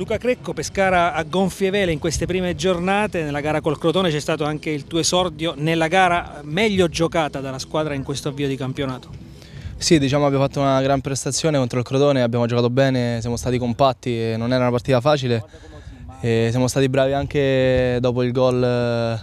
Luca Crecco, Pescara a gonfie vele in queste prime giornate, nella gara col Crotone c'è stato anche il tuo esordio nella gara meglio giocata dalla squadra in questo avvio di campionato. Sì, diciamo abbiamo fatto una gran prestazione contro il Crotone, abbiamo giocato bene, siamo stati compatti, non era una partita facile e siamo stati bravi anche dopo il gol eh,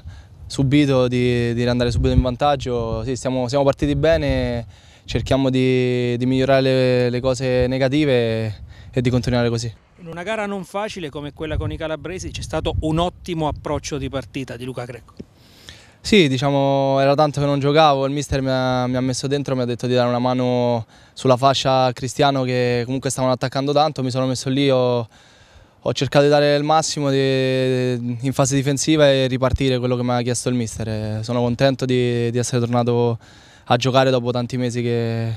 subito di, di andare subito in vantaggio. Sì, siamo, siamo partiti bene, cerchiamo di, di migliorare le, le, cose negative e di continuare così. In una gara non facile come quella con i calabresi c'è stato un ottimo approccio di partita di Luca Greco. Sì, diciamo, era tanto che non giocavo, il mister mi ha, mi ha messo dentro, mi ha detto di dare una mano sulla fascia a Cristiano che comunque stavano attaccando tanto, mi sono messo lì, ho, ho cercato di dare il massimo di, in fase difensiva e ripartire quello che mi ha chiesto il mister. Sono contento di, di essere tornato a giocare dopo tanti mesi che,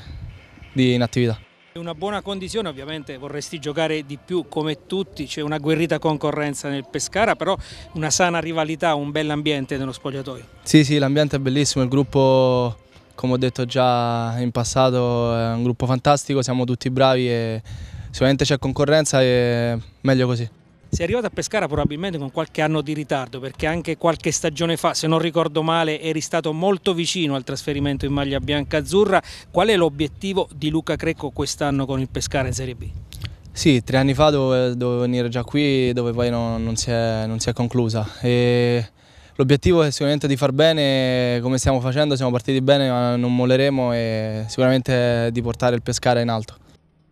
di inattività. Una buona condizione ovviamente vorresti giocare di più come tutti, c'è una guerrita concorrenza nel Pescara, però una sana rivalità, un bel ambiente nello spogliatoio. Sì, sì, l'ambiente è bellissimo, il gruppo come ho detto già in passato è un gruppo fantastico, siamo tutti bravi e sicuramente c'è concorrenza e meglio così. Si è arrivato a Pescara probabilmente con qualche anno di ritardo perché anche qualche stagione fa, se non ricordo male, eri stato molto vicino al trasferimento in maglia bianca-azzurra. Qual è l'obiettivo di Luca Crecco quest'anno con il Pescara in Serie B? Sì, tre anni fa dovevo, venire già qui dove poi non, non, si, è, non si, è, conclusa. L'obiettivo è sicuramente di far bene come stiamo facendo, siamo partiti bene ma non molleremo e sicuramente di portare il Pescara in alto.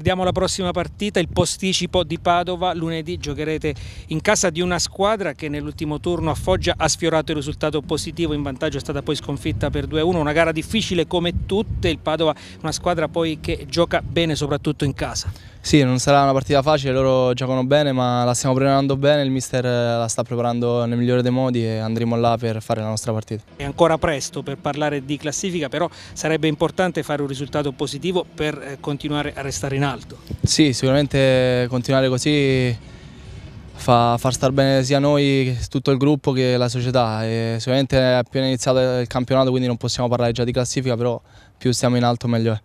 Vediamo la prossima partita, il posticipo di Padova. Lunedì giocherete in casa di una squadra che nell'ultimo turno a Foggia ha sfiorato il risultato positivo, in vantaggio è stata poi sconfitta per 2-1, una gara difficile come tutte, il Padova una squadra poi che gioca bene soprattutto in casa. Sì, non sarà una partita facile, loro giocano bene, ma la stiamo preparando bene, il mister eh, la sta preparando nel migliore dei modi e andremo là per fare la nostra partita. È ancora presto per parlare di classifica, però sarebbe importante fare un risultato positivo per eh, continuare a restare in alto. Sì, sicuramente continuare così fa far star bene sia noi, tutto il gruppo che la società. E sicuramente è appena iniziato il campionato, quindi non possiamo parlare già di classifica, però più stiamo in alto meglio è.